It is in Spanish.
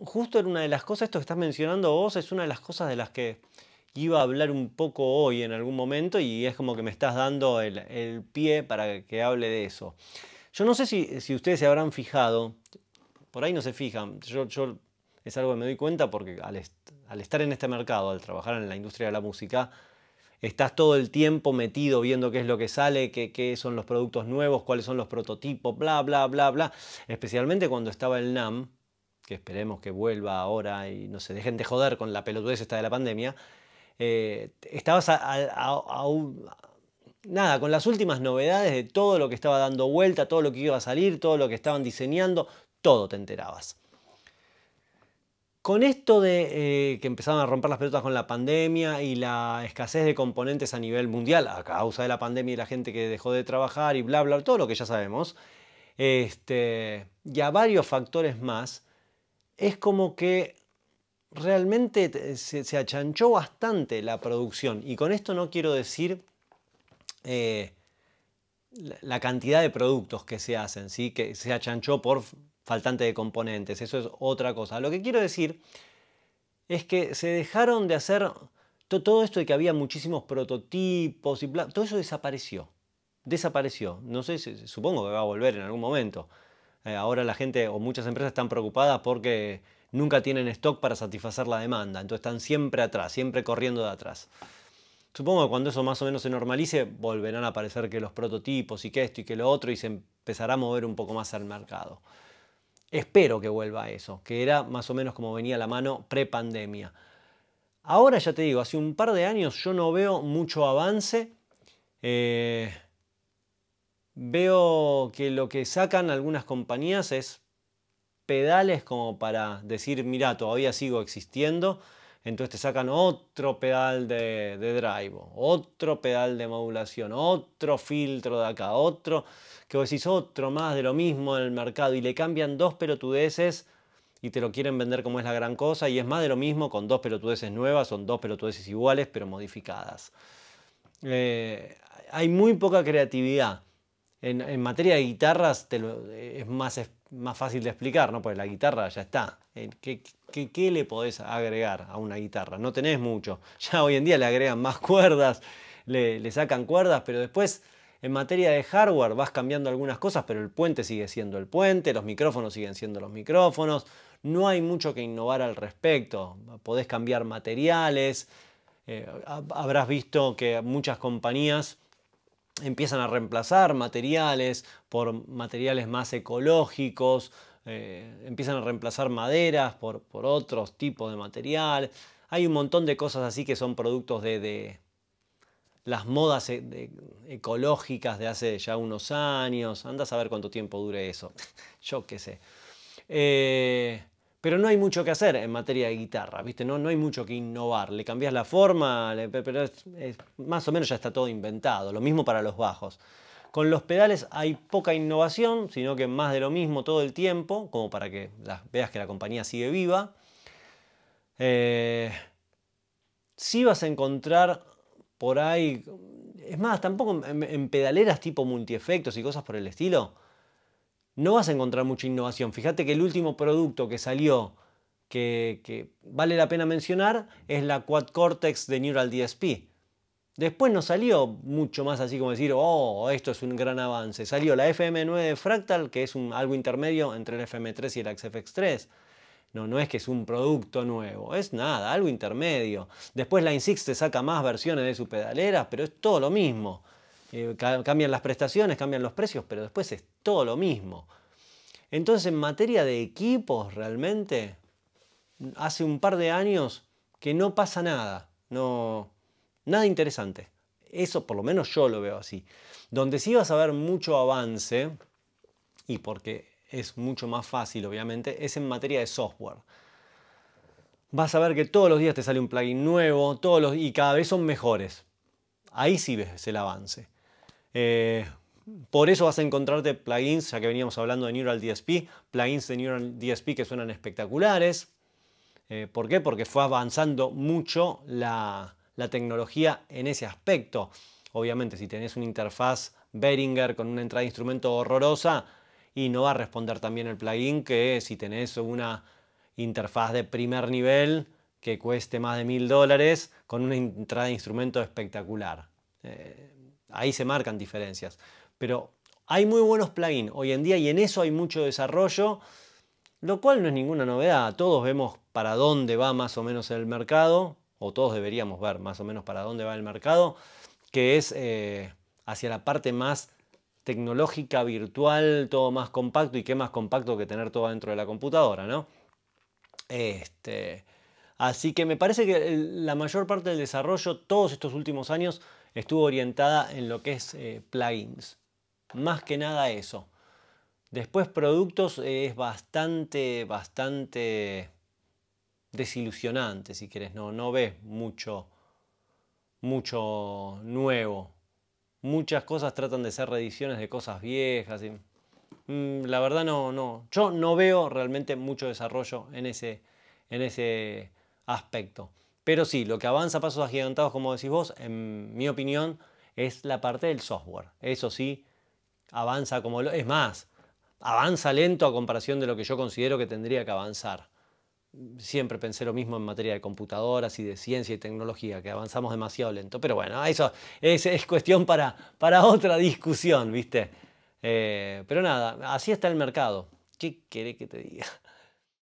justo en una de las cosas, esto que estás mencionando vos, es una de las cosas de las que iba a hablar un poco hoy en algún momento y es como que me estás dando el, pie para que hable de eso. Yo no sé si, ustedes se habrán fijado, por ahí no se fijan, yo, es algo que me doy cuenta porque al, estar en este mercado, al trabajar en la industria de la música, estás todo el tiempo metido viendo qué es lo que sale, qué, qué, son los productos nuevos, cuáles son los prototipos, bla, bla, bla, bla. Especialmente cuando estaba el NAM, que esperemos que vuelva ahora y no se dejen de joder con la pelotudez esta de la pandemia, eh, estabas a, nada, con las últimas novedades de todo lo que estaba dando vuelta, todo lo que iba a salir, todo lo que estaban diseñando, todo te enterabas. Con esto de eh, que empezaban a romper las pelotas con la pandemia y la escasez de componentes a nivel mundial a causa de la pandemia y la gente que dejó de trabajar y bla, bla, todo lo que ya sabemos, este, y a varios factores más, es como que realmente eh, se, achanchó bastante la producción. Y con esto no quiero decir eh, la cantidad de productos que se hacen, ¿sí? que se achanchó por faltante de componentes, eso es otra cosa. Lo que quiero decir es que se dejaron de hacer todo esto de que había muchísimos prototipos y todo eso desapareció. Desapareció. No sé, supongo que va a volver en algún momento. Eh, ahora la gente o muchas empresas están preocupadas porque nunca tienen stock para satisfacer la demanda, entonces están siempre atrás, siempre corriendo de atrás. Supongo que cuando eso más o menos se normalice, volverán a aparecer que los prototipos y que esto y que lo otro y se empezará a mover un poco más al mercado. Espero que vuelva eso, que era más o menos como venía la mano pre-pandemia. Ahora ya te digo, hace un par de años yo no veo mucho avance. Eh, Veo que lo que sacan algunas compañías es pedales como para decir, mira, todavía sigo existiendo. Entonces te sacan otro pedal de, drive, otro pedal de modulación, otro filtro de acá, otro, que vos decís otro más de lo mismo en el mercado y le cambian dos pelotudeces y te lo quieren vender como es la gran cosa y es más de lo mismo con dos pelotudeces nuevas, son dos pelotudeces iguales pero modificadas. Eh, hay muy poca creatividad en, materia de guitarras te es, más, más fácil de explicar, ¿no? Porque la guitarra ya está. Eh, ¿Qué, ¿Qué, le podés agregar a una guitarra? No tenés mucho. Ya hoy en día le agregan más cuerdas, le, sacan cuerdas, pero después... En materia de hardware vas cambiando algunas cosas, pero el puente sigue siendo el puente, los micrófonos siguen siendo los micrófonos, no hay mucho que innovar al respecto, podés cambiar materiales, eh, habrás visto que muchas compañías empiezan a reemplazar materiales por materiales más ecológicos, eh, empiezan a reemplazar maderas por, por, otros tipos de material. Hay un montón de cosas así que son productos de, las modas e, ecológicas de hace ya unos años. Anda a saber cuánto tiempo dure eso. Yo qué sé. Eh, pero no hay mucho que hacer en materia de guitarra, ¿viste? No, no hay mucho que innovar. Le cambias la forma, pero más o menos ya está todo inventado. Lo mismo para los bajos. Con los pedales hay poca innovación, sino que más de lo mismo todo el tiempo, como para que veas que la compañía sigue viva. Eh, si vas a encontrar por ahí, es más, tampoco en, en pedaleras tipo multiefectos y cosas por el estilo no vas a encontrar mucha innovación. Fíjate que el último producto que salió que, vale la pena mencionar es la Quad Cortex de Neural DSP. Después no salió mucho más así como decir, oh, esto es un gran avance. Salió la FM9 Fractal, que es un, algo intermedio entre el FM3 y el XFX3. No, no es que es un producto nuevo, es nada, algo intermedio. Después la 6 te saca más versiones de su pedaleras, pero es todo lo mismo. Eh, cambian las prestaciones, cambian los precios, pero después es todo lo mismo. Entonces, en materia de equipos, realmente, hace un par de años que no pasa nada, no, nada interesante. Eso por lo menos yo lo veo así. Donde sí vas a ver mucho avance, y porque es mucho más fácil obviamente, es en materia de software. Vas a ver que todos los días te sale un plugin nuevo todos y cada vez son mejores. Ahí sí ves el avance. Eh, por eso vas a encontrarte plugins, ya que veníamos hablando de Neural DSP, plugins de Neural DSP que suenan espectaculares. Eh, ¿Por qué? Porque fue avanzando mucho la, tecnología en ese aspecto. Obviamente, si tenés una interfaz Behringer con una entrada de instrumento horrorosa, y no va a responder también el plugin que si tenés una interfaz de primer nivel que cueste más de mil dólares con una entrada de instrumento espectacular. Eh, ahí se marcan diferencias. Pero hay muy buenos plugins hoy en día y en eso hay mucho desarrollo, lo cual no es ninguna novedad. Todos vemos para dónde va más o menos el mercado, o todos deberíamos ver más o menos para dónde va el mercado, que es eh, hacia la parte más tecnológica, virtual, todo más compacto y qué más compacto que tener todo dentro de la computadora, ¿no? Este, así que me parece que la mayor parte del desarrollo, todos estos últimos años, estuvo orientada en lo que es eh, plugins. Más que nada eso. Después productos eh, es bastante, bastante desilusionante, si querés. No, no ves mucho, mucho nuevo. Muchas cosas tratan de ser reediciones de cosas viejas. Mm, la verdad no, no. Yo no veo realmente mucho desarrollo en ese, en ese aspecto. Pero sí, lo que avanza a pasos agigantados, como decís vos, en mi opinión, es la parte del software. Eso sí, avanza como... Lo, es más, avanza lento a comparación de lo que yo considero que tendría que avanzar. Siempre pensé lo mismo en materia de computadoras y de ciencia y tecnología, que avanzamos demasiado lento. Pero bueno, eso es, cuestión para, para otra discusión, ¿viste? Eh, pero nada, así está el mercado. ¿Qué querés que te diga?